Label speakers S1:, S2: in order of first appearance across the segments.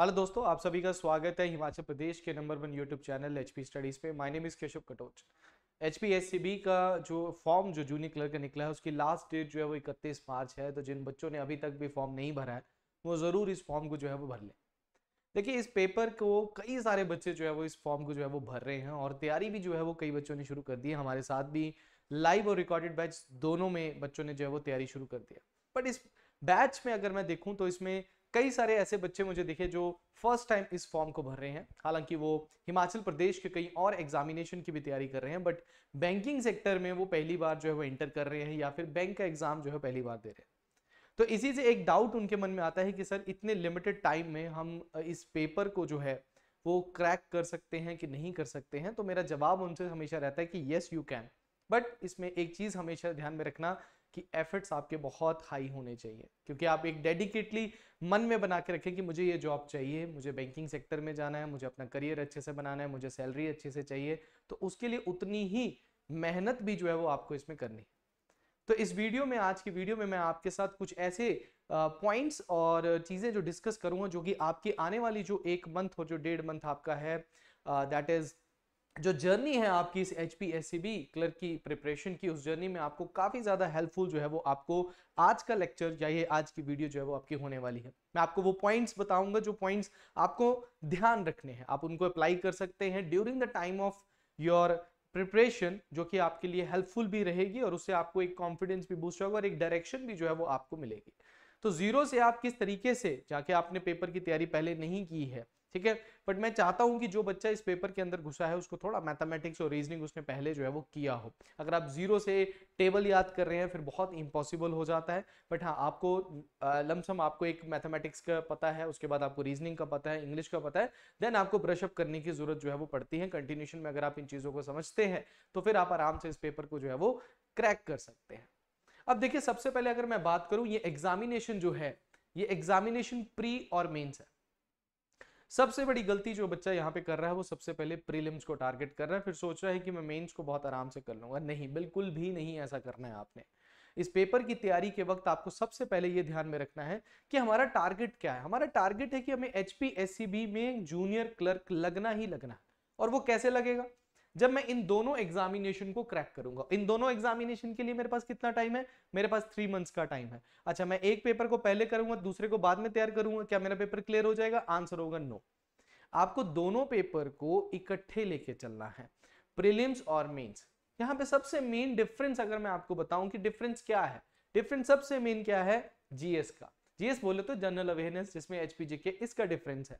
S1: hello दोस्तों आप सभी का स्वागत है हिमाचल प्रदेश के number one YouTube channel H P studies पे my name is Keshav Katoch H P S C B का जो फॉर्म जो जूनियर क्लर्क का निकला है उसकी लास्ट डेट जो है वो इकतीस मार्च है तो जिन बच्चों ने अभी तक भी फॉर्म नहीं भरा है वो ज़रूर इस फॉर्म को जो है वो भर लें देखिए इस पेपर को कई सारे बच्चे जो है वो इस फॉर्म को जो है वो भर रहे हैं और तैयारी भी जो है वो कई बच्चों ने शुरू कर दी है हमारे साथ भी लाइव और रिकॉर्डेड बैच दोनों में बच्चों ने जो है वो तैयारी शुरू कर दिया बट इस बैच में अगर मैं देखूँ तो इसमें कई सारे ऐसे बच्चे मुझे दिखे जो फर्स्ट टाइम इस फॉर्म को भर रहे हैं हालांकि वो हिमाचल प्रदेश के कई और एग्जामिनेशन की भी तैयारी कर रहे हैं बट बैंकिंग सेक्टर में वो पहली बार जो है वो एंटर कर रहे हैं या फिर बैंक का एग्जाम जो है पहली बार दे रहे हैं तो इसी से एक डाउट उनके मन में आता है कि सर इतने लिमिटेड टाइम में हम इस पेपर को जो है वो क्रैक कर सकते हैं कि नहीं कर सकते हैं तो मेरा जवाब उनसे हमेशा रहता है कि यस यू कैन बट इसमें एक चीज़ हमेशा ध्यान में रखना कि एफर्ट्स आपके बहुत हाई होने चाहिए क्योंकि आप एक डेडिकेटली मन में बना के रखें कि मुझे ये जॉब चाहिए मुझे बैंकिंग सेक्टर में जाना है मुझे अपना करियर अच्छे से बनाना है मुझे सैलरी अच्छे से चाहिए तो उसके लिए उतनी ही मेहनत भी जो है वो आपको इसमें करनी है तो इस वीडियो में आज की वीडियो में मैं आपके साथ कुछ ऐसे पॉइंट्स और चीज़ें जो डिस्कस करूंगा जो कि आपकी आने वाली जो एक मंथ हो जो डेढ़ मंथ आपका है दैट इज़ जो जर्नी है आपकी इस H P S C B clerk की प्रिपरेशन की उस जर्नी में आपको काफ़ी ज़्यादा हेल्पफुल जो है वो आपको आज का लेक्चर या ये आज की वीडियो जो है वो आपकी होने वाली है मैं आपको वो पॉइंट्स बताऊंगा जो पॉइंट्स आपको ध्यान रखने हैं आप उनको अप्लाई कर सकते हैं during the time of your preparation जो कि आपके लिए हेल्पफुल भी रहेगी और उससे आपको एक कॉन्फिडेंस भी बूस्ट होगा और एक डायरेक्शन भी जो है वो आपको मिलेगी तो जीरो से आप किस तरीके से जाके आपने पेपर की तैयारी पहले नहीं की है ठीक है बट मैं चाहता हूं कि जो बच्चा इस पेपर के अंदर घुसा है उसको थोड़ा मैथमेटिक्स और रीजनिंग उसने पहले जो है वो किया हो अगर आप जीरो से टेबल याद कर रहे हैं फिर बहुत इम्पॉसिबल हो जाता है बट हाँ आपको लमसम आपको एक मैथमेटिक्स का पता है उसके बाद आपको रीजनिंग का पता है इंग्लिश का पता है देन आपको ब्रशअप करने की जरूरत जो है वो पड़ती है कंटिन्यूशन में अगर आप इन चीज़ों को समझते हैं तो फिर आप आराम से इस पेपर को जो है वो क्रैक कर सकते हैं अब देखिए सबसे पहले अगर मैं बात करूं ये एग्जामिनेशन जो है ये एग्जामिनेशन प्री और मेंस है सबसे बड़ी गलती जो बच्चा यहाँ पे कर रहा है वो सबसे पहले प्रीलिम्स को टारगेट कर रहा है फिर सोच रहा है कि मैं मेंस को बहुत आराम से कर लूंगा नहीं बिल्कुल भी नहीं ऐसा करना है आपने इस पेपर की तैयारी के वक्त आपको सबसे पहले ये ध्यान में रखना है कि हमारा टारगेट क्या है हमारा टारगेट है कि हमें एच में जूनियर क्लर्क लगना ही लगना है और वो कैसे लगेगा जब मैं इन दोनों एग्जामिनेशन को क्रैक करूंगा इन दोनों एग्जामिनेशन के लिए मेरे पास कितना टाइम है मेरे पास थ्री मंथ्स का टाइम है अच्छा मैं एक पेपर को पहले करूंगा दूसरे को बाद में तैयार करूंगा क्या मेरा पेपर क्लियर हो जाएगा आंसर होगा नो आपको दोनों पेपर को इकट्ठे लेके चलना है प्रिलिम्स और मेन्स यहाँ पे सबसे मेन डिफरेंस अगर मैं आपको बताऊं कि डिफरेंस क्या है डिफरेंस सबसे मेन क्या है जीएस का जीएस बोले तो जनरल अवेयरनेस जिसमें एचपीजी के इसका डिफरेंस है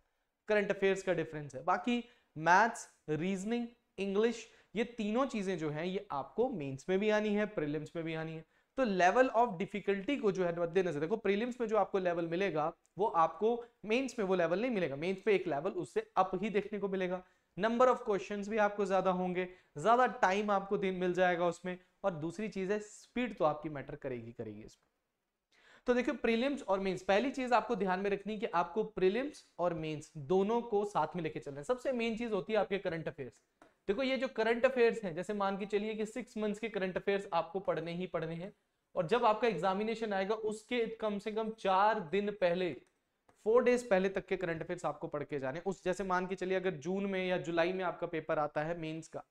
S1: करंट अफेयर्स का डिफरेंस है बाकी मैथ्स रीजनिंग इंग्लिश ये तीनों चीज़ें जो हैं ये आपको मेंस में भी आनी है प्रीलिम्स में भी आनी है तो लेवल ऑफ डिफिकल्टी को जो है मद्देनजर देखो प्रीलिम्स में जो आपको लेवल मिलेगा वो आपको मेंस में वो लेवल नहीं मिलेगा मेंस पे एक लेवल उससे अप ही देखने को मिलेगा नंबर ऑफ क्वेश्चन भी आपको ज़्यादा होंगे ज़्यादा टाइम आपको दिन मिल जाएगा उसमें और दूसरी चीज़ है स्पीड तो आपकी मैटर करेगी करेगी इसमें तो देखियो प्रीलिम्स और मेंस पहली चीज आपको ध्यान में रखनी कि आपको प्रीलिम्स और मेंस दोनों को साथ में लेके चलना है सबसे मेन चीज होती है आपके करंट अफेयर्स देखो ये जो करंट अफेयर्स हैं जैसे मान के चलिए कि सिक्स मंथ्स के करंट अफेयर्स आपको पढ़ने ही पढ़ने हैं और जब आपका एग्जामिनेशन आएगा उसके कम से कम चार दिन पहले फोर डेज पहले तक के करंट अफेयर्स आपको पढ़ के जाने उस जैसे मान के चलिए अगर जून में या जुलाई में आपका पेपर आता है मेन्स का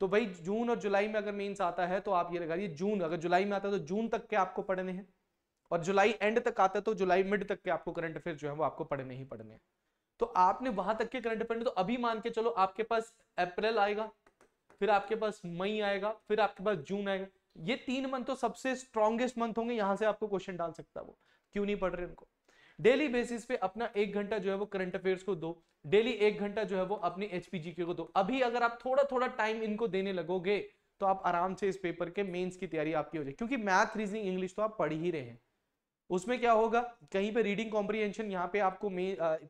S1: तो भाई जून और जुलाई में अगर मेन्स आता है तो आप ये लगा जून अगर जुलाई में आता है तो जून तक के आपको पढ़ने हैं और जुलाई एंड तक आता है तो जुलाई मिड तक के आपको करंट अफेयर जो है वो आपको पढ़ने ही पढ़ने हैं तो आपने वहां तक के करंट अफेयर तो अभी मान के चलो आपके पास अप्रैल आएगा फिर आपके पास मई आएगा फिर आपके पास जून आएगा ये तीन मंथ तो सबसे स्ट्रॉन्गेस्ट मंथ होंगे यहां से आपको क्वेश्चन डाल सकता है वो क्यों नहीं पढ़ रहे उनको डेली बेसिस पे अपना एक घंटा जो है वो करंट अफेयर्स को दो डेली एक घंटा जो है वो अपने एचपीजी को दो अभी अगर आप थोड़ा थोड़ा टाइम इनको देने लगोगे तो आप आराम से इस पेपर के मेंस की तैयारी आपकी हो जाए क्योंकि मैथ रीजनिंग इंग्लिश तो आप पढ़ ही रहे हैं उसमें क्या होगा कहीं पे रीडिंग कॉम्प्रीहेंशन यहाँ पे आपको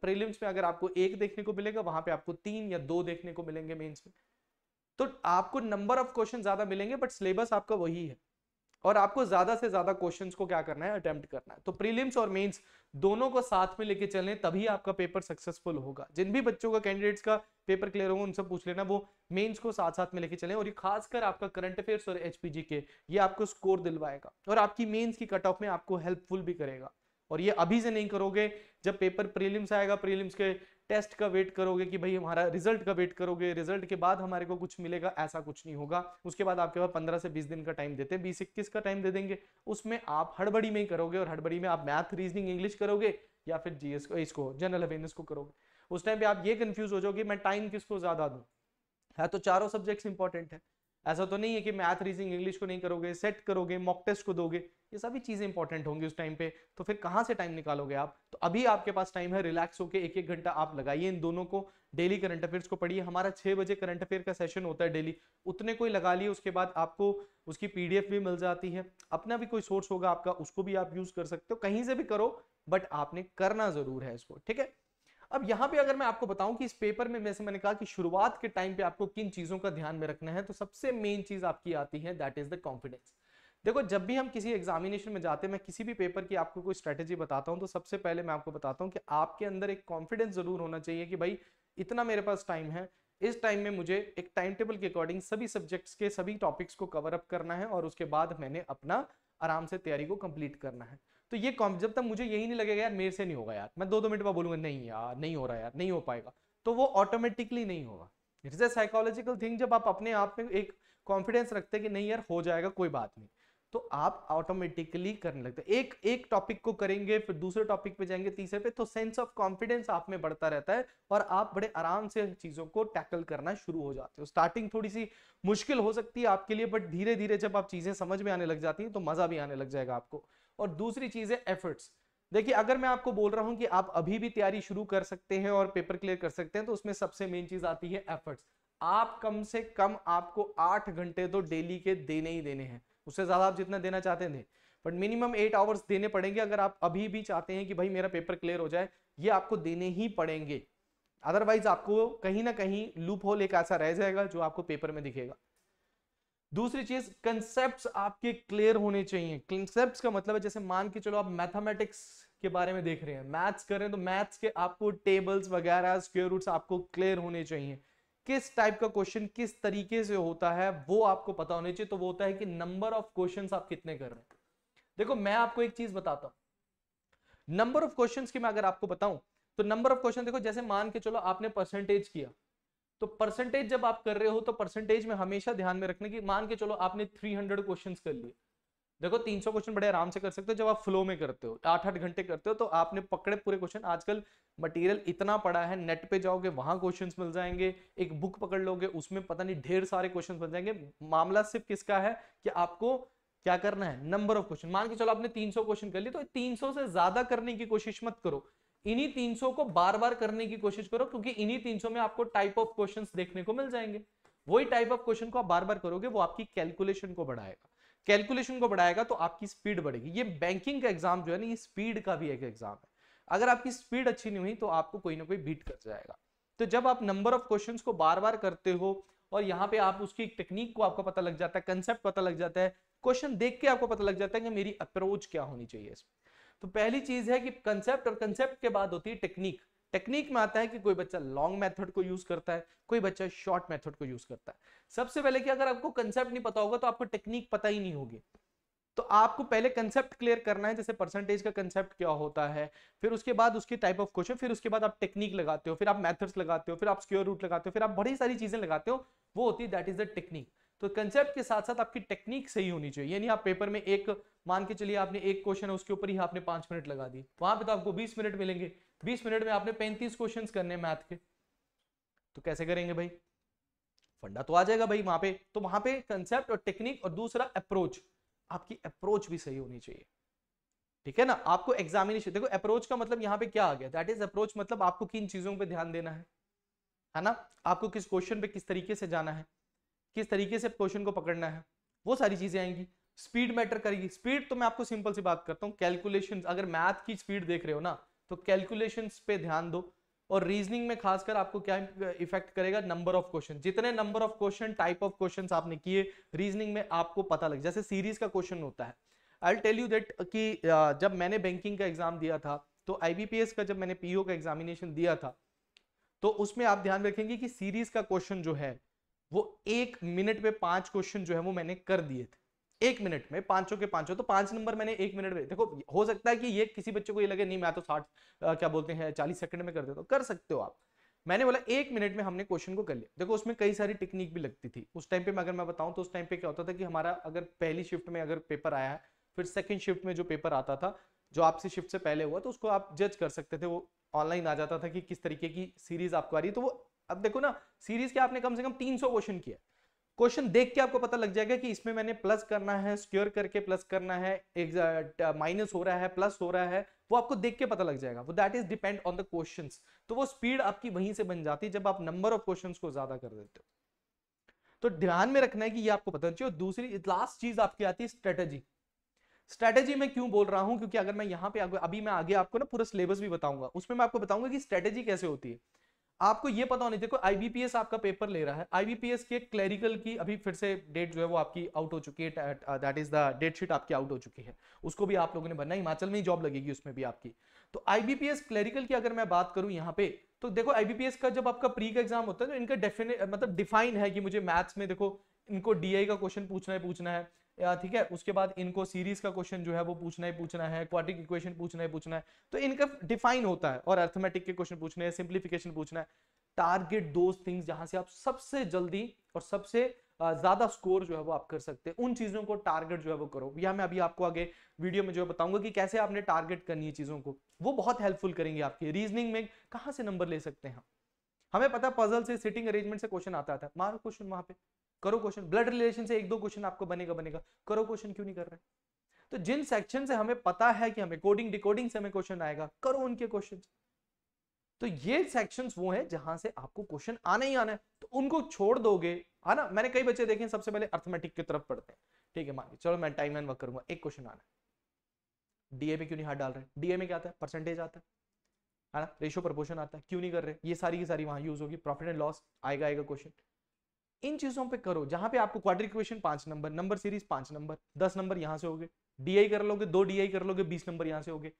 S1: प्रीलिम्स में अगर आपको एक देखने को मिलेगा वहां पे आपको तीन या दो देखने को मिलेंगे मेंस में तो आपको नंबर ऑफ क्वेश्चन ज्यादा मिलेंगे बट सिलेबस आपका वही है और आपको ज्यादा से ज्यादा क्वेश्चन को क्या करना है अटेम्प्ट करना है तो प्रीलिम्स और मेन्स दोनों को साथ में लेके चलें तभी आपका पेपर सक्सेसफुल होगा जिन भी बच्चों का कैंडिडेट्स का पेपर क्लियर होगा उनसे पूछ लेना वो मेंस को साथ साथ में लेके चलें और ये खासकर आपका करंट अफेयर्स और एचपीजी के ये आपको स्कोर दिलवाएगा और आपकी मेंस की कट ऑफ में आपको हेल्पफुल भी करेगा और ये अभी से नहीं करोगे जब पेपर प्रीलिम्स आएगा प्रीलिम्स के टेस्ट का वेट करोगे कि भाई हमारा रिजल्ट का वेट करोगे रिजल्ट के बाद हमारे को कुछ मिलेगा ऐसा कुछ नहीं होगा उसके बाद आपके पास पंद्रह से बीस दिन का टाइम देते हैं बीस इक्कीस का टाइम दे देंगे उसमें आप हड़बड़ी में ही करोगे और हड़बड़ी में आप मैथ रीजनिंग इंग्लिश करोगे या फिर जीएस को इसको जनरल अवेयरनेस को करोगे उस टाइम पे आप ये कंफ्यूज हो जाओगे मैं टाइम किसको ज्यादा दूं है हाँ, तो चारों सब्जेक्ट्स इंपॉर्टेंट है ऐसा तो नहीं है कि मैथ रीजनिंग इंग्लिश को नहीं करोगे सेट करोगे मॉक टेस्ट को दोगे ये सभी चीज़ें इंपॉर्टेंट होंगी उस टाइम पे तो फिर कहाँ से टाइम निकालोगे आप तो अभी आपके पास टाइम है रिलैक्स होकर एक एक घंटा आप लगाइए इन दोनों को डेली करंट अफेयर्स को पढ़िए हमारा छः बजे करंट अफेयर का सेशन होता है डेली उतने कोई लगा लिए उसके बाद आपको उसकी पीडीएफ भी मिल जाती है अपना भी कोई सोर्स होगा आपका उसको भी आप यूज़ कर सकते हो कहीं से भी करो बट आपने करना ज़रूर है इसको ठीक है अब यहाँ पे अगर मैं आपको बताऊं कि इस पेपर में जैसे मैंने कहा कि शुरुआत के टाइम पे आपको किन चीजों का ध्यान में रखना है तो सबसे मेन चीज आपकी आती है दैट इज द कॉन्फिडेंस देखो जब भी हम किसी एग्जामिनेशन में जाते हैं मैं किसी भी पेपर की आपको कोई स्ट्रेटेजी बताता हूँ तो सबसे पहले मैं आपको बताता हूँ कि आपके अंदर एक कॉन्फिडेंस जरूर होना चाहिए कि भाई इतना मेरे पास टाइम है इस टाइम में मुझे एक टाइम टेबल के अकॉर्डिंग सभी सब्जेक्ट्स के सभी टॉपिक्स को कवर अप करना है और उसके बाद मैंने अपना आराम से तैयारी को कंप्लीट करना है तो ये कॉम जब तक मुझे यही नहीं लगेगा यार मेरे से नहीं होगा यार मैं दो दो मिनट बाद बोलूंगा नहीं यार नहीं हो रहा यार नहीं हो पाएगा तो वो ऑटोमेटिकली नहीं होगा it is a psychological thing जब आप अपने आप में एक कॉन्फिडेंस रखते हैं कि नहीं यार हो जाएगा कोई बात नहीं तो आप ऑटोमेटिकली करने लगते एक एक टॉपिक को करेंगे फिर दूसरे टॉपिक पे जाएंगे तीसरे पे तो सेंस ऑफ कॉन्फिडेंस आप में बढ़ता रहता है और आप बड़े आराम से चीज़ों को टैकल करना शुरू हो जाते हो स्टार्टिंग थोड़ी सी मुश्किल हो सकती है आपके लिए बट धीरे धीरे जब आप चीज़ें समझ में आने लग जाती हैं तो मज़ा भी आने लग जाएगा आपको और दूसरी चीज है एफर्ट्स देखिए अगर मैं आपको बोल रहा हूं कि आप अभी भी तैयारी शुरू कर सकते हैं और पेपर क्लियर कर सकते हैं तो उसमें सबसे मेन चीज आती है एफर्ट्स आप कम से कम आपको आठ घंटे तो डेली के देने ही देने हैं उससे ज्यादा आप जितना देना चाहते थे बट मिनिमम एट आवर्स देने पड़ेंगे अगर आप अभी भी चाहते हैं कि भाई मेरा पेपर क्लियर हो जाए ये आपको देने ही पड़ेंगे अदरवाइज आपको कहीं ना कहीं लूप होल एक ऐसा रह जाएगा जो आपको पेपर में दिखेगा दूसरी चीज कंसेप्ट आपके क्लियर होने चाहिए कंसेप्ट का मतलब है जैसे मान के चलो आप मैथमेटिक्स के बारे में देख रहे हैं मैथ्स कर रहे हैं तो मैथ्स के आपको टेबल्स वगैरह स्क्वेयर रूट्स आपको क्लियर होने चाहिए किस टाइप का क्वेश्चन किस तरीके से होता है वो आपको पता होना चाहिए तो वो होता है कि नंबर ऑफ क्वेश्चन आप कितने कर रहे हैं देखो मैं आपको एक चीज बताता हूं नंबर ऑफ क्वेश्चन की मैं अगर आपको बताऊं तो नंबर ऑफ क्वेश्चन देखो जैसे मान के चलो आपने परसेंटेज किया तो परसेंटेज जब आप कर रहे हो तो परसेंटेज में हमेशा ध्यान में रखने की मान के चलो आपने 300 क्वेश्चन कर लिए देखो 300 क्वेश्चन बड़े आराम से कर सकते हो जब आप फ्लो में करते हो आठ आठ घंटे करते हो तो आपने पकड़े पूरे क्वेश्चन आजकल मटेरियल इतना पड़ा है नेट पे जाओगे वहां क्वेश्चन मिल जाएंगे एक बुक पकड़ लोगे उसमें पता नहीं ढेर सारे क्वेश्चन मिल जाएंगे मामला सिर्फ किसका है कि आपको क्या करना है नंबर ऑफ क्वेश्चन मान के चलो आपने 300 क्वेश्चन कर लिए तो 300 से ज्यादा करने की कोशिश मत करो इन्हीं 300 को बार बार करने की कोशिश करो क्योंकि इन्हीं 300 में आपको टाइप ऑफ क्वेश्चंस देखने को मिल जाएंगे वही टाइप ऑफ क्वेश्चन को आप बार बार करोगे वो आपकी कैलकुलेशन को बढ़ाएगा कैलकुलेशन को बढ़ाएगा तो आपकी स्पीड बढ़ेगी ये बैंकिंग का एग्जाम जो है ना ये स्पीड का भी एक एग्जाम है अगर आपकी स्पीड अच्छी नहीं हुई तो आपको कोई ना कोई बीट कर जाएगा तो जब आप नंबर ऑफ क्वेश्चन को बार बार करते हो और यहाँ पे आप उसकी टेक्निक को आपको पता लग जाता है कंसेप्ट पता लग जाता है क्वेश्चन देख के आपको पता लग जाता है कि मेरी अप्रोच क्या होनी चाहिए इसमें तो पहली चीज है कि कंसेप्ट और कंसेप्ट के बाद होती है टेक्निक टेक्निक में आता है कि कोई बच्चा लॉन्ग मेथड को यूज करता है कोई बच्चा शॉर्ट मेथड को यूज करता है सबसे पहले कि अगर आपको कंसेप्ट नहीं पता होगा तो आपको टेक्निक पता ही नहीं होगी तो आपको पहले कंसेप्ट क्लियर करना है जैसे परसेंटेज का कंसेप्ट क्या होता है फिर उसके बाद उसके टाइप ऑफ क्वेश्चन फिर उसके बाद आप टेक्निक लगाते हो फिर आप मेथड्स लगाते हो फिर आप स्क्योर रूट लगाते हो फिर आप बड़ी सारी चीजें लगाते हो वो होती है दैट इज द टेक्निक तो कंसेप्ट के साथ साथ आपकी टेक्निक सही होनी चाहिए यानी आप पेपर में एक मान के चलिए आपने एक क्वेश्चन है उसके ऊपर ही आपने पांच मिनट लगा दी वहां पे तो आपको बीस मिनट मिलेंगे बीस मिनट में आपने पैंतीस क्वेश्चन करने मैथ के तो कैसे करेंगे भाई फंडा तो आ जाएगा भाई वहां पे तो वहां पे कंसेप्ट और टेक्निक और दूसरा अप्रोच आपकी अप्रोच भी सही होनी चाहिए ठीक है ना आपको एग्जामिनेशन देखो अप्रोच का मतलब यहाँ पे क्या आ गया दैट इज अप्रोच मतलब आपको किन चीजों पे ध्यान देना है है ना आपको किस क्वेश्चन पे किस तरीके से जाना है किस तरीके से क्वेश्चन को पकड़ना है वो सारी चीजें आएंगी स्पीड मैटर करेगी स्पीड तो मैं आपको सिंपल सी बात करता हूँ कैलकुलेशन अगर मैथ की स्पीड देख रहे हो ना तो कैलकुलेशन पे ध्यान दो और रीजनिंग में खासकर आपको क्या इफेक्ट करेगा नंबर ऑफ क्वेश्चन जितने number of question type of question आपने किए रीजनिंग में आपको पता लग जैसे सीरीज का क्वेश्चन होता है आई टेल यू दैट कि जब मैंने बैंकिंग का एग्जाम दिया था तो आईबीपीएस का जब मैंने पीओ का एग्जामिनेशन दिया था तो उसमें आप ध्यान रखेंगे कि सीरीज का क्वेश्चन जो है वो एक मिनट में पांच क्वेश्चन जो है वो मैंने कर दिए थे एक मिनट में पांचों के पांचों तो पांच नंबर मैंने एक मिनट में देखो हो सकता है कि ये किसी बच्चे को ये लगे नहीं मैं तो साठ क्या बोलते हैं चालीस सेकंड में कर देता तो कर सकते हो आप मैंने बोला एक मिनट में हमने क्वेश्चन को कर लिया देखो उसमें कई सारी टेक्निक भी लगती थी उस टाइम पे मैं अगर मैं बताऊं तो उस टाइम पे क्या होता था कि हमारा अगर पहली शिफ्ट में अगर पेपर आया है फिर सेकंड शिफ्ट में जो पेपर आता था जो आपसे शिफ्ट से पहले हुआ तो उसको आप जज कर सकते थे वो ऑनलाइन आ जाता था कि किस तरीके की सीरीज आपको आ रही है तो वो अब देखो ना सीरीज के आपने कम से कम 300 क्वेश्चन किया क्वेश्चन देख के आपको पता लग जाएगा कि इसमें मैंने प्लस करना है स्क्योर करके प्लस करना है माइनस uh, हो रहा है प्लस हो रहा है वो आपको देख के पता लग जाएगा वो that is depend on the question तो वो स्पीड आपकी वहीं से बन जाती है जब आप नंबर ऑफ क्वेश्चन को ज्यादा कर देते हो तो ध्यान में रखना है कि ये आपको पता चाहिए और दूसरी लास्ट चीज आपकी आती है स्ट्रेटेजी स्ट्रेटेजी में क्यों बोल रहा हूं क्योंकि अगर मैं यहाँ पे अभी मैं आगे आपको ना पूरा सिलेबस भी बताऊंगा उसमें मैं आपको बताऊंगा कि स्ट्रेटेजी कैसे होती है आपको ये पता होना चाहिए देखो आईबीपीएस आपका पेपर ले रहा है आईबीपीएस के क्लेरिकल की अभी फिर से डेट जो है वो आपकी आउट हो चुकी है that is the date sheet आपकी आउट हो चुकी है उसको भी आप लोगों ने भरना हिमाचल में ही जॉब लगेगी उसमें भी आपकी तो आईबीपीएस क्लेरिकल की अगर मैं बात करूं यहाँ पे तो देखो आईबीपीएस का जब आपका प्री का एग्जाम होता है तो इनका डेफिनेट मतलब डिफाइन है कि मुझे मैथ्स में देखो इनको डीआई का क्वेश्चन पूछना है पूछना है ठीक है उसके बाद इनको सीरीज का क्वेश्चन जो है वो पूछना ही पूछना है क्वाटिक इक्वेशन पूछना ही पूछना है तो इनका डिफाइन होता है और अर्थमेटिक के क्वेश्चन पूछने हैं सिंप्लीफिकेशन पूछना है टारगेट दो थिंग्स जहां से आप सबसे जल्दी और सबसे ज्यादा स्कोर जो है वो आप कर सकते हैं उन चीजों को टारगेट जो है वो करो या मैं अभी आपको आगे वीडियो में जो है बताऊंगा कि कैसे आपने टारगेट करनी है चीजों को वो बहुत हेल्पफुल करेंगे आपके रीजनिंग में कहां से नंबर ले सकते हैं हमें पता पजल से सिटिंग अरेंजमेंट से क्वेश्चन आता था मारो क्वेश्चन वहां पे करो क्वेश्चन ब्लड रिलेशन से एक दो क्वेश्चन आपको बनेगा बनेगा करो क्वेश्चन क्यों नहीं कर रहे तो जिन सेक्शन से हमें पता है कि हमें कोडिंग डिकोडिंग से हमें क्वेश्चन आएगा करो उनके क्वेश्चन तो ये सेक्शन वो हैं जहां से आपको क्वेश्चन आना ही आना है तो उनको छोड़ दोगे है ना मैंने कई बच्चे देखे सबसे पहले अर्थमेटिक की तरफ पढ़ते हैं ठीक है मानिए चलो मैं टाइम एंड वर्क करूंगा एक क्वेश्चन आना डीए में क्यों नहीं हाथ डाल रहे डीए में क्या आता है परसेंटेज आता है है ना रेशो प्रपोर्शन आता है क्यों नहीं कर रहे ये सारी की सारी वहां यूज होगी प्रॉफिट एंड लॉस आएगा आएगा क्वेश्चन इन चीजों पे करो जहां पे आपको क्वाड्रिक इक्वेशन पांच नंबर नंबर सीरीज पांच नंबर दस नंबर यहां से हो गए डीआई कर लोगे दो डीआई कर लोगे बीस नंबर यहां से हो गए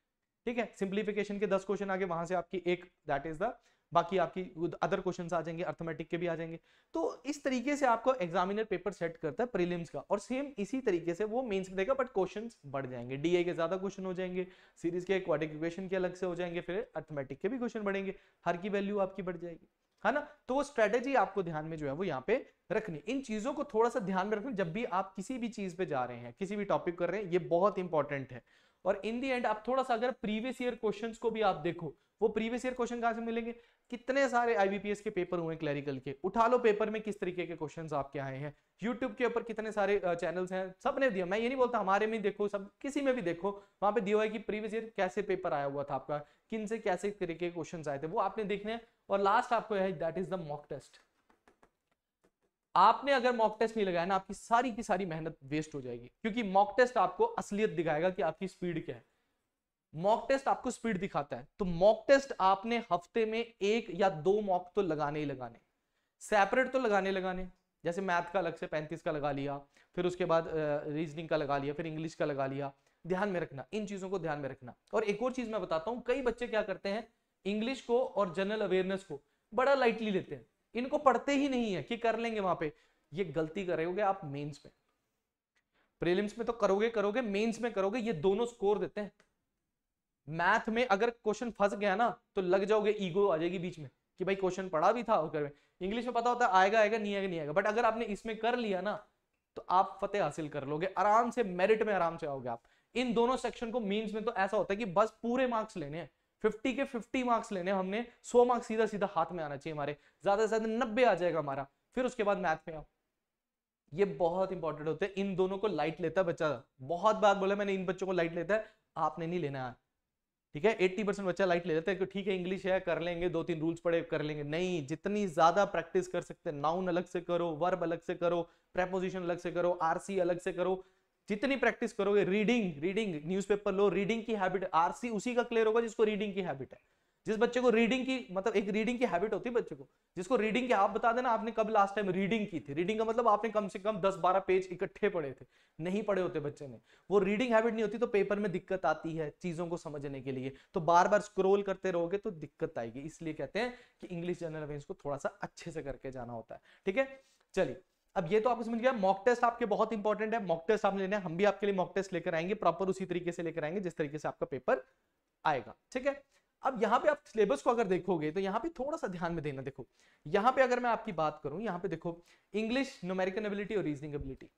S1: ठीक है सिंप्लीफिकेशन के दस क्वेश्चन आगे वहां से आपकी एक दैट इज द बाकी आपकी अदर क्वेश्चन आ जाएंगे अर्थमेटिक के भी आ जाएंगे तो इस तरीके से आपको एग्जामिनर पेपर सेट करता है प्रीलिम्स का और सेम इसी तरीके से वो मेंस में देगा बट क्वेश्चन बढ़ जाएंगे डीए के ज्यादा क्वेश्चन हो जाएंगे सीरीज के क्वाडिक्वेशन इक्वेशन के अलग से हो जाएंगे फिर अर्थमेटिक के भी क्वेश्चन बढ़ेंगे हर की वैल्यू आपकी बढ़ जाएगी है ना तो वो स्ट्रेटेजी आपको ध्यान में जो है वो यहाँ पे रखनी इन चीजों को थोड़ा सा ध्यान में रखना जब भी आप किसी भी चीज पे जा रहे हैं किसी भी टॉपिक कर रहे हैं ये बहुत इंपॉर्टेंट है और इन दी एंड आप थोड़ा सा अगर प्रीवियस ईयर क्वेश्चंस को भी आप देखो वो प्रीवियस ईयर क्वेश्चन कहाँ से मिलेंगे कितने सारे आईबीपीएस के पेपर हुए क्लैरिकल के उठा लो पेपर में किस तरीके के क्वेश्चन आपके आए हैं यूट्यूब के ऊपर कितने सारे चैनल्स हैं सब ने दिया मैं ये नहीं बोलता हमारे में देखो सब किसी में भी देखो वहां पे दिया हुआ है कि प्रीवियस ईयर कैसे पेपर आया हुआ था आपका किन से कैसे तरीके के क्वेश्चन आए थे वो आपने देखने हैं और लास्ट आपको है that is the mock test आपने अगर मॉक टेस्ट नहीं लगाया ना आपकी सारी की सारी मेहनत वेस्ट हो जाएगी क्योंकि मॉक टेस्ट आपको असलियत दिखाएगा कि आपकी स्पीड क्या है मॉक टेस्ट आपको स्पीड दिखाता है तो मॉक टेस्ट आपने हफ्ते में एक या दो मॉक तो लगाने ही लगाने सेपरेट तो लगाने लगाने जैसे मैथ का अलग से पैंतीस का लगा लिया फिर उसके बाद रीजनिंग का लगा लिया फिर इंग्लिश का लगा लिया ध्यान में रखना इन चीजों को ध्यान में रखना और एक और चीज मैं बताता हूँ कई बच्चे क्या करते हैं इंग्लिश को और जनरल अवेयरनेस को बड़ा लाइटली लेते हैं इनको पढ़ते ही नहीं है कि कर लेंगे वहां पे ये गलती करोगे आप मेंस में प्रीलिम्स में तो करोगे करोगे मेंस में करोगे ये दोनों स्कोर देते हैं मैथ में अगर क्वेश्चन फंस गया ना तो लग जाओगे ईगो आ जाएगी बीच में कि भाई क्वेश्चन पढ़ा भी था उसके इंग्लिश में पता होता है आएगा आएगा नहीं आएगा नहीं आएगा बट अगर आपने इसमें कर लिया ना तो आप फतेह हासिल कर लोगे आराम से मेरिट में आराम से आओगे आप इन दोनों सेक्शन को मीन्स में तो ऐसा होता है कि बस पूरे मार्क्स लेने हैं 50 के 50 मार्क्स लेने हमने 100 मार्क्स सीधा सीधा हाथ में आना चाहिए हमारे ज्यादा से ज्यादा नब्बे आ जाएगा हमारा फिर उसके बाद मैथ में आओ ये बहुत इंपॉर्टेंट होते हैं इन दोनों को लाइट लेता है बच्चा बहुत बार बोला मैंने इन बच्चों को लाइट लेता है आपने नहीं लेना है ठीक है एट्टी परसेंट बच्चा लाइट ले लेता है ठीक है इंग्लिश है कर लेंगे दो तीन रूल्स पढ़े कर लेंगे नहीं जितनी ज्यादा प्रैक्टिस कर सकते हैं नाउन अलग से करो वर्ब अलग से करो प्रेपोजिशन अलग से करो आरसी अलग से करो जितनी प्रैक्टिस करोगे रीडिंग रीडिंग न्यूज़पेपर लो रीडिंग की हैबिट आरसी उसी का क्लियर होगा जिसको रीडिंग की हैबिट है जिस बच्चे को रीडिंग की मतलब एक रीडिंग की हैबिट होती है बच्चे को जिसको रीडिंग की आप बता देना आपने कब लास्ट टाइम रीडिंग की थी रीडिंग का मतलब आपने कम से कम 10-12 पेज इकट्ठे पढ़े थे नहीं पढ़े होते बच्चे ने वो रीडिंग हैबिट नहीं होती तो पेपर में दिक्कत आती है चीजों को समझने के लिए तो बार बार स्क्रोल करते रहोगे तो दिक्कत आएगी इसलिए कहते हैं कि इंग्लिश जनरल को थोड़ा सा अच्छे से करके जाना होता है ठीक है चलिए अब ये तो आपको समझ गया मॉक टेस्ट आपके बहुत इंपॉर्टेंट है मॉक टेस्ट आपने लेना हम भी आपके लिए मॉक टेस्ट लेकर आएंगे प्रॉपर उसी तरीके से लेकर आएंगे जिस तरीके से आपका पेपर आएगा ठीक है अब यहाँ पे आप सिलेबस को अगर देखोगे तो यहाँ पे थोड़ा सा ध्यान में देना देखो यहाँ पे अगर मैं आपकी बात करूं यहाँ पे देखो इंग्लिश नोमेरिकन एबिलिटी और रीजनिंग एबिलिटी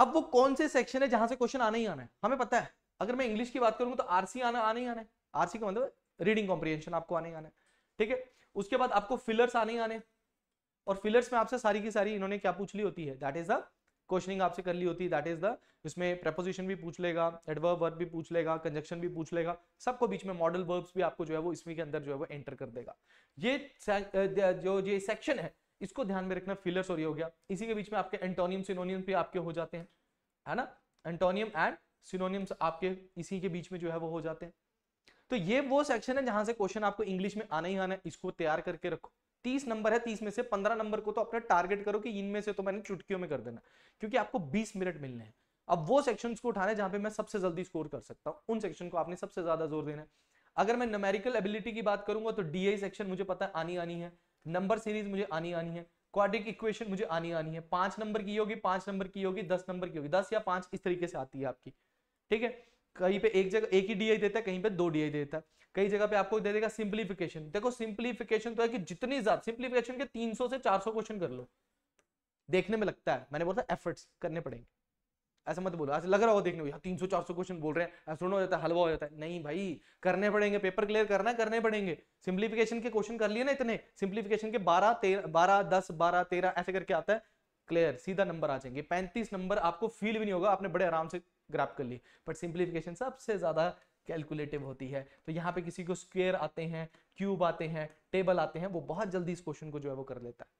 S1: अब वो कौन से सेक्शन है जहां से क्वेश्चन आना ही आना है हमें पता है अगर मैं इंग्लिश की बात करूंगा तो आरसी आना आना ही आना है आरसी का मतलब रीडिंग कॉम्प्रिहेंशन आपको आने ही आना है ठीक है उसके बाद आपको फिलर्स आने ही आने और फिलर्स में आपसे सारी की सारी इन्होंने क्या पूछ ली होती है दैट इज द क्वेश्चनिंग आपसे कर ली होती है दैट इज द इसमें प्रपोजिशन भी पूछ लेगा एडवर्ब वर्ब भी पूछ लेगा कंजक्शन भी पूछ लेगा सबको बीच में मॉडल वर्ब्स भी आपको जो है वो इसमें के अंदर जो है वो एंटर कर देगा ये जो ये सेक्शन है इसको ध्यान में रखना फिलर्स और ये हो गया इसी के बीच में आपके एंटोनियम सिनोनियम भी आपके हो जाते हैं है ना एंटोनियम एंड सिनोनियम्स आपके इसी के बीच में जो है वो हो जाते हैं तो ये वो सेक्शन है जहां से क्वेश्चन आपको इंग्लिश में आना ही आना है इसको तैयार करके रखो तीस नंबर है तीस में से पंद्रह नंबर को तो अपने टारगेट करो कि इनमें से तो मैंने चुटकियों में कर देना क्योंकि आपको बीस मिनट मिलने हैं अब वो सेक्शंस को उठाने जहां पे मैं सबसे जल्दी स्कोर कर सकता हूँ उन सेक्शन को आपने सबसे ज्यादा जोर देना है अगर मैं नमेरिकल एबिलिटी की बात करूंगा तो डी सेक्शन मुझे पता है आनी आनी है नंबर सीरीज मुझे आनी आनी है क्वाडिक इक्वेशन मुझे आनी आनी है पांच नंबर की होगी पांच नंबर की होगी दस नंबर की होगी दस या पांच इस तरीके से आती है आपकी ठीक है कहीं पे एक जगह एक ही डीआई देता है कहीं पे दो डीआई देता है कई जगह पे आपको दे देगा सिंप्लीफिकेशन देखो सिंप्लीफिकेशन तो है कि जितनी ज्यादा सिंप्लीफिकेशन के 300 से 400 क्वेश्चन कर लो देखने में लगता है मैंने बोला एफर्ट्स करने पड़ेंगे ऐसा मत बोलो ऐसा लग रहा हो देखने यार तीन सौ चार सौ क्वेश्चन बोल रहे हैं सुनो हो जाता है हलवा हो जाता है नहीं भाई करने पड़ेंगे पेपर क्लियर करना करने पड़ेंगे सिंप्लीफिकेशन के क्वेश्चन कर लिए ना इतने सिंप्लीफिकेशन के बारह तेरह बारह दस बारह तेरह ऐसे करके आता है क्लियर सीधा नंबर आ जाएंगे पैंतीस नंबर आपको फील भी नहीं होगा आपने बड़े आराम से ग्राफ कर ली बट सिंप्लीफिकेशन सबसे ज़्यादा कैलकुलेटिव होती है तो यहाँ पे किसी को स्क्वेयर आते हैं क्यूब आते हैं टेबल आते हैं वो बहुत जल्दी इस क्वेश्चन को जो है वो कर लेता है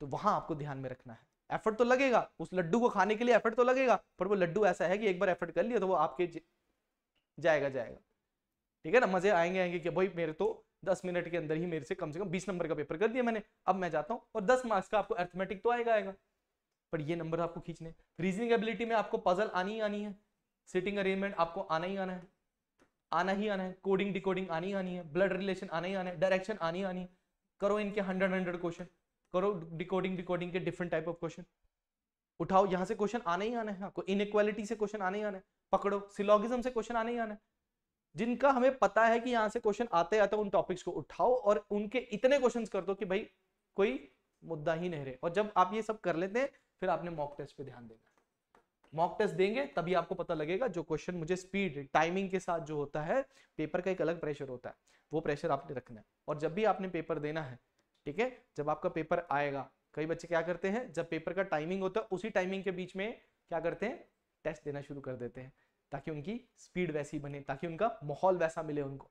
S1: तो वहां आपको ध्यान में रखना है एफर्ट तो लगेगा उस लड्डू को खाने के लिए एफर्ट तो लगेगा पर वो लड्डू ऐसा है कि एक बार एफर्ट कर लिया तो वो आपके जाएगा जाएगा ठीक है ना मजे आएंगे आएंगे कि भाई मेरे तो दस मिनट के अंदर ही मेरे से कम से कम बीस नंबर का पेपर कर दिया मैंने अब मैं जाता हूँ और दस मार्क्स का आपको अर्थमेटिक तो आएगा आएगा पर ये नंबर आपको खींचने रीजनिंग एबिलिटी में आपको पजल आनी ही आनी है सिटिंग अरेंजमेंट आपको आना ही आना है आना ही आना है कोडिंग डिकोडिंग आनी आनी है ब्लड रिलेशन आना ही आना है डायरेक्शन आनी आनी है करो इनके हंड्रेड हंड्रेड क्वेश्चन करो डिकोडिंग डिकोडिंग के डिफरेंट टाइप ऑफ क्वेश्चन उठाओ यहाँ से क्वेश्चन आने ही आना है आपको इनक्वालिटी से क्वेश्चन आने ही आना है पकड़ो सिलोगिज्म से क्वेश्चन आने ही आना है जिनका हमें पता है कि यहाँ से क्वेश्चन आते आते उन टॉपिक्स को उठाओ और उनके इतने क्वेश्चन कर दो कि भाई कोई मुद्दा ही नहीं रहे और जब आप ये सब कर लेते हैं फिर आपने मॉक टेस्ट पे ध्यान देना मॉक टेस्ट देंगे तभी आपको पता लगेगा जो क्वेश्चन मुझे स्पीड टाइमिंग के साथ जो होता है पेपर का एक अलग प्रेशर होता है वो प्रेशर आपने रखना है और जब भी आपने पेपर देना है ठीक है जब आपका पेपर आएगा कई बच्चे क्या करते हैं जब पेपर का टाइमिंग होता है उसी टाइमिंग के बीच में क्या करते हैं टेस्ट देना शुरू कर देते हैं ताकि उनकी स्पीड वैसी बने ताकि उनका माहौल वैसा मिले उनको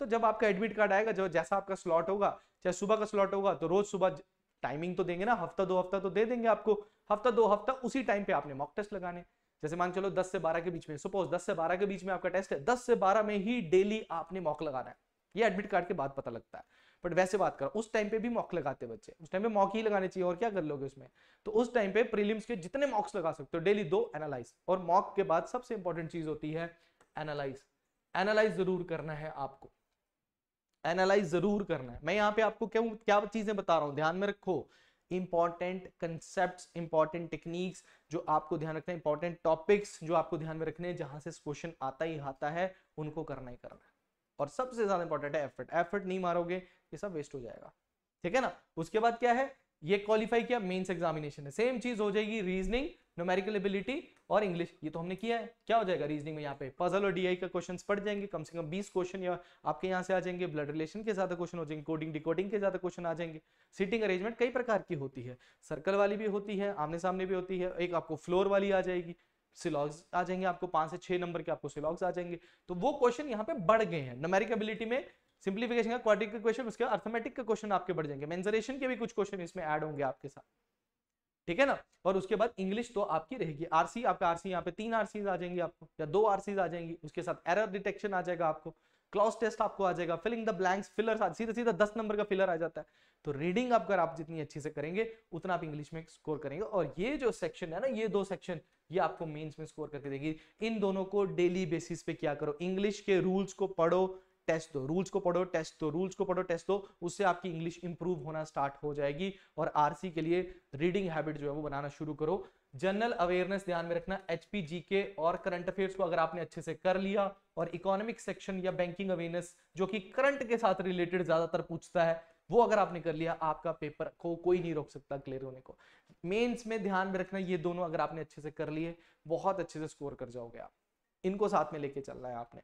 S1: तो जब आपका एडमिट कार्ड आएगा जब जैसा आपका स्लॉट होगा चाहे सुबह का स्लॉट होगा तो रोज सुबह टाइमिंग तो देंगे ना हफ्ता दो हफ्ता तो दे देंगे आपको हफ्ता दो हफ्ता उसी टाइम पे आपने मॉक टेस्ट लगाने जैसे मान चलो 10 से 12 के बीच में सपोज 10 से 12 के बीच में आपका टेस्ट है 10 से 12 में ही डेली आपने मॉक लगाना है ये एडमिट कार्ड के बाद पता लगता है बट वैसे बात करो उस टाइम पे भी मॉक लगाते बच्चे उस टाइम पे मॉक ही लगाने चाहिए और क्या कर लोगे उसमें तो उस टाइम पे प्रीलिम्स के जितने मॉक्स लगा सकते हो डेली दो एनालाइज और मॉक के बाद सबसे इंपॉर्टेंट चीज होती है एनालाइज एनालाइज जरूर करना है आपको एनालाइज जरूर करना है मैं यहाँ पे आपको क्यों क्या चीजें बता रहा हूँ ध्यान में रखो इंपॉर्टेंट कंसेप्ट इंपॉर्टेंट टेक्निक्स जो आपको ध्यान रखना है इंपॉर्टेंट टॉपिक्स जो आपको ध्यान में रखने हैं जहां से क्वेश्चन आता ही आता है उनको करना ही करना है और सबसे ज्यादा इंपॉर्टेंट है एफर्ट एफर्ट नहीं मारोगे ये सब वेस्ट हो जाएगा ठीक है ना उसके बाद क्या है ये क्वालिफाई किया मेंस एग्जामिनेशन है सेम चीज हो जाएगी रीजनिंग न्यूमेरिकल एबिलिटी और इंग्लिश ये तो हमने किया है क्या हो जाएगा रीजनिंग में यहाँ पे पजल और डीआई का क्वेश्चंस पढ़ जाएंगे कम से कम 20 क्वेश्चन या आपके यहाँ से आ जाएंगे ब्लड रिलेशन के ज्यादा क्वेश्चन हो जाएंगे कोडिंग डिकोडिंग के ज्यादा क्वेश्चन आ जाएंगे सीटिंग अरेंजमेंट कई प्रकार की होती है सर्कल वाली भी होती है आमने सामने भी होती है एक आपको फ्लोर वाली आ जाएगी सिलॉग्स आ जाएंगे आपको पांच से छह नंबर के आपको सिलॉग्स आ जाएंगे तो वो क्वेश्चन यहाँ पे बढ़ गए हैं नमेरिकबिलिटी में सिंप्लीफिकेशन का क्वाड्रेटिक का क्वेश्चन उसके अर्थमेटिक का क्वेश्चन आपके बढ़ जाएंगे मेंजरेशन के भी कुछ क्वेश्चन इसमें ऐड होंगे आपके साथ ठीक है ना और उसके बाद इंग्लिश तो आपकी रहेगी आरसी आपका आरसी यहाँ पे तीन आरसी आ जाएंगी आपको या दो आरसी आ जाएंगी उसके साथ एरर डिटेक्शन आ जाएगा आपको क्लॉज टेस्ट आपको आ जाएगा फिलिंग द ब्लैंक्स फिलर सीधा सीधा दस नंबर का फिलर आ जाता है तो रीडिंग आप अगर आप जितनी अच्छी से करेंगे उतना आप इंग्लिश में स्कोर करेंगे और ये जो सेक्शन है ना ये दो सेक्शन ये आपको मेंस में स्कोर करके देगी इन दोनों को डेली बेसिस पे क्या करो इंग्लिश के रूल्स को पढ़ो टेस्ट दो रूल्स को पढ़ो टेस्ट दो रूल्स को पढ़ो टेस्ट दो उससे आपकी इंग्लिश इंप्रूव होना स्टार्ट हो जाएगी और आरसी के लिए रीडिंग हैबिट जो है वो बनाना शुरू करो जनरल अवेयरनेस ध्यान में रखना एचपी जीके और करंट अफेयर्स को अगर आपने अच्छे से कर लिया और इकोनॉमिक सेक्शन या बैंकिंग अवेयरनेस जो कि करंट के साथ रिलेटेड ज्यादातर पूछता है वो अगर आपने कर लिया आपका पेपर को कोई नहीं रोक सकता क्लियर होने को मेंस में ध्यान में रखना ये दोनों अगर आपने अच्छे से कर लिए बहुत अच्छे से स्कोर कर जाओगे आप इनको साथ में लेके चलना है आपने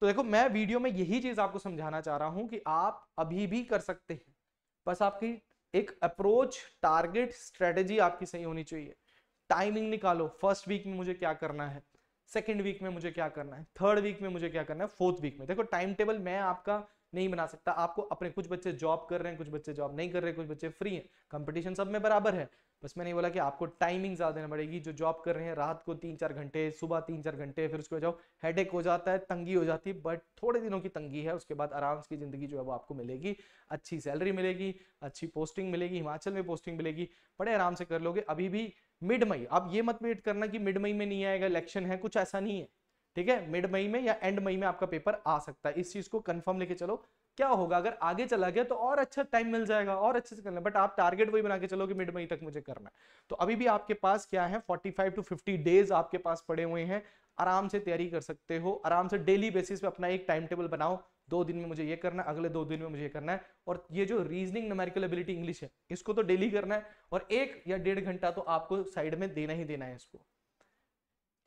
S1: तो देखो मैं वीडियो में यही चीज आपको समझाना चाह रहा हूं कि आप अभी भी कर सकते हैं बस आपकी एक अप्रोच टारगेट स्ट्रेटेजी आपकी सही होनी चाहिए टाइमिंग निकालो फर्स्ट वीक में मुझे क्या करना है सेकेंड वीक में मुझे क्या करना है थर्ड वीक में मुझे क्या करना है फोर्थ वीक में देखो टाइम टेबल मैं आपका नहीं बना सकता आपको अपने कुछ बच्चे जॉब कर रहे हैं कुछ बच्चे जॉब नहीं कर रहे कुछ बच्चे फ्री हैं कंपटीशन सब में बराबर है बस मैंने बोला कि आपको टाइमिंग ज़्यादा देना पड़ेगी जो जॉब कर रहे हैं रात को तीन चार घंटे सुबह तीन चार घंटे फिर उसके जाओ हेड हो जाता है तंगी हो जाती है बट थोड़े दिनों की तंगी है उसके बाद आराम की ज़िंदगी जो है वो आपको मिलेगी अच्छी सैलरी मिलेगी अच्छी पोस्टिंग मिलेगी हिमाचल में पोस्टिंग मिलेगी बड़े आराम से कर लोगे अभी भी मिड मई आप ये मत वेट करना कि मिड मई में नहीं आएगा इलेक्शन है कुछ ऐसा नहीं है ठीक है मिड मई में या एंड मई में आपका पेपर आ सकता है इस चीज़ को कन्फर्म लेके चलो क्या होगा अगर आगे चला गया तो और अच्छा टाइम मिल जाएगा और अच्छे से करना बट आप टारगेट वही बना के चलो कि मिड मई तक मुझे करना है तो अभी भी आपके पास क्या है 45 टू 50 डेज आपके पास पड़े हुए हैं आराम से तैयारी कर सकते हो आराम से डेली बेसिस पे अपना एक टाइम टेबल बनाओ दो दिन में मुझे ये करना है अगले दो दिन में मुझे ये करना है और ये जो रीजनिंग नमेरिकल एबिलिटी इंग्लिश है इसको तो डेली करना है और एक या डेढ़ घंटा तो आपको साइड में देना ही देना है इसको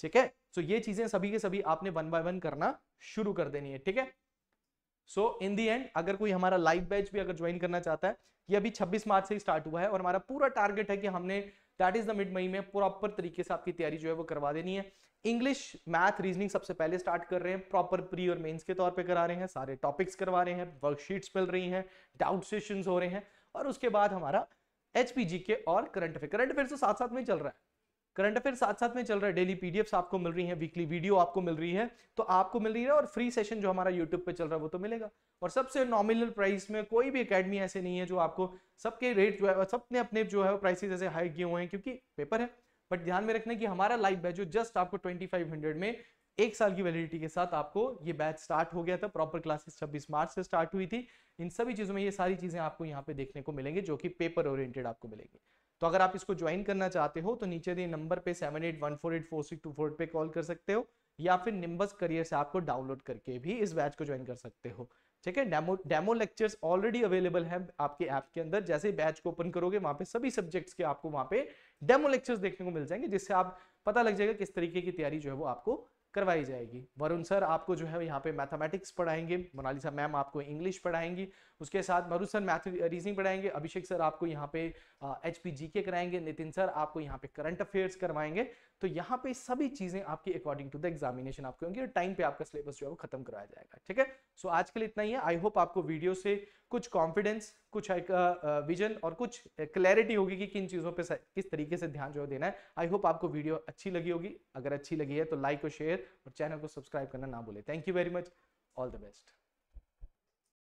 S1: ठीक है सो ये चीजें सभी के सभी आपने वन बाय वन करना शुरू कर देनी है ठीक है सो इन दी एंड अगर कोई हमारा लाइव बैच भी अगर ज्वाइन करना चाहता है ये अभी 26 मार्च से ही स्टार्ट हुआ है और हमारा पूरा टारगेट है कि हमने that is the mid May में प्रॉपर तरीके से आपकी तैयारी जो है वो करवा देनी है इंग्लिश मैथ रीजनिंग सबसे पहले स्टार्ट कर रहे हैं प्रॉपर प्री और मेंस के तौर पे करा रहे हैं सारे टॉपिक्स करवा रहे हैं वर्कशीट्स मिल रही हैं डाउट सेशंस हो रहे हैं और उसके बाद हमारा एच के और करंट अफेयर करंट अफेयर तो साथ साथ में चल रहा है करंट अफेयर साथ साथ में चल रहा है डेली पीडीएफ आपको मिल रही है वीकली वीडियो आपको मिल रही है तो आपको मिल रही है और फ्री सेशन जो हमारा यूट्यूब पे चल रहा है वो तो मिलेगा और सबसे नॉमिनल प्राइस में कोई भी अकेडमी ऐसे नहीं है जो आपको सबके रेट जो है सबने अपने जो है प्राइसेस ऐसे हाई किए हुए हैं क्योंकि पेपर है बट ध्यान में रखना कि हमारा लाइव बैच जो जस्ट आपको हंड्रेड में एक साल की वैलिडिटी के साथ आपको ये बैच स्टार्ट हो गया था प्रॉपर क्लासेस छब्बीस मार्च से स्टार्ट हुई थी इन सभी चीज़ों में ये सारी चीज़ें आपको यहाँ पे देखने को मिलेंगे जो कि पेपर ओरिएंटेड आपको मिलेंगी तो अगर आप इसको ज्वाइन करना चाहते हो तो नीचे दिए नंबर पे seven eight one four eight four six two four पे कॉल कर सकते हो या फिर निम्बस करियर से आपको डाउनलोड करके भी इस बैच को ज्वाइन कर सकते हो ठीक है demo demo lectures already available है आपके ऐप के अंदर जैसे बैच को ओपन करोगे वहां पे सभी सब्जेक्ट्स के आपको वहां पे डेमो लेक्चर्स देखने को मिल जाएंगे जिससे आप पता लग जाएगा किस तरीके की तैयारी जो है वो आपको करवाई जाएगी वरुण सर आपको जो है यहाँ पे मैथमेटिक्स पढ़ाएंगे मोनाली सर मैम आपको इंग्लिश पढ़ाएंगी उसके साथ मरुण सर मैथ रीजनिंग पढ़ाएंगे अभिषेक सर आपको यहाँ पे एच पी जी के कराएंगे नितिन सर आपको यहाँ पे करंट अफेयर्स करवाएंगे तो यहाँ पे सभी चीजें आपकी अकॉर्डिंग टू द एग्जामिनेशन आपके होंगी और टाइम पे आपका सिलेबस जो है वो खत्म कराया जाएगा ठीक है सो आज के लिए इतना ही है आई होप आपको वीडियो से कुछ कॉन्फिडेंस कुछ विजन uh, uh, और कुछ क्लैरिटी uh, होगी कि किन चीज़ों पे किस तरीके से ध्यान जो है देना है आई होप आपको वीडियो अच्छी लगी होगी अगर अच्छी लगी है तो लाइक और शेयर और चैनल को सब्सक्राइब करना ना भूलें thank you very much all the best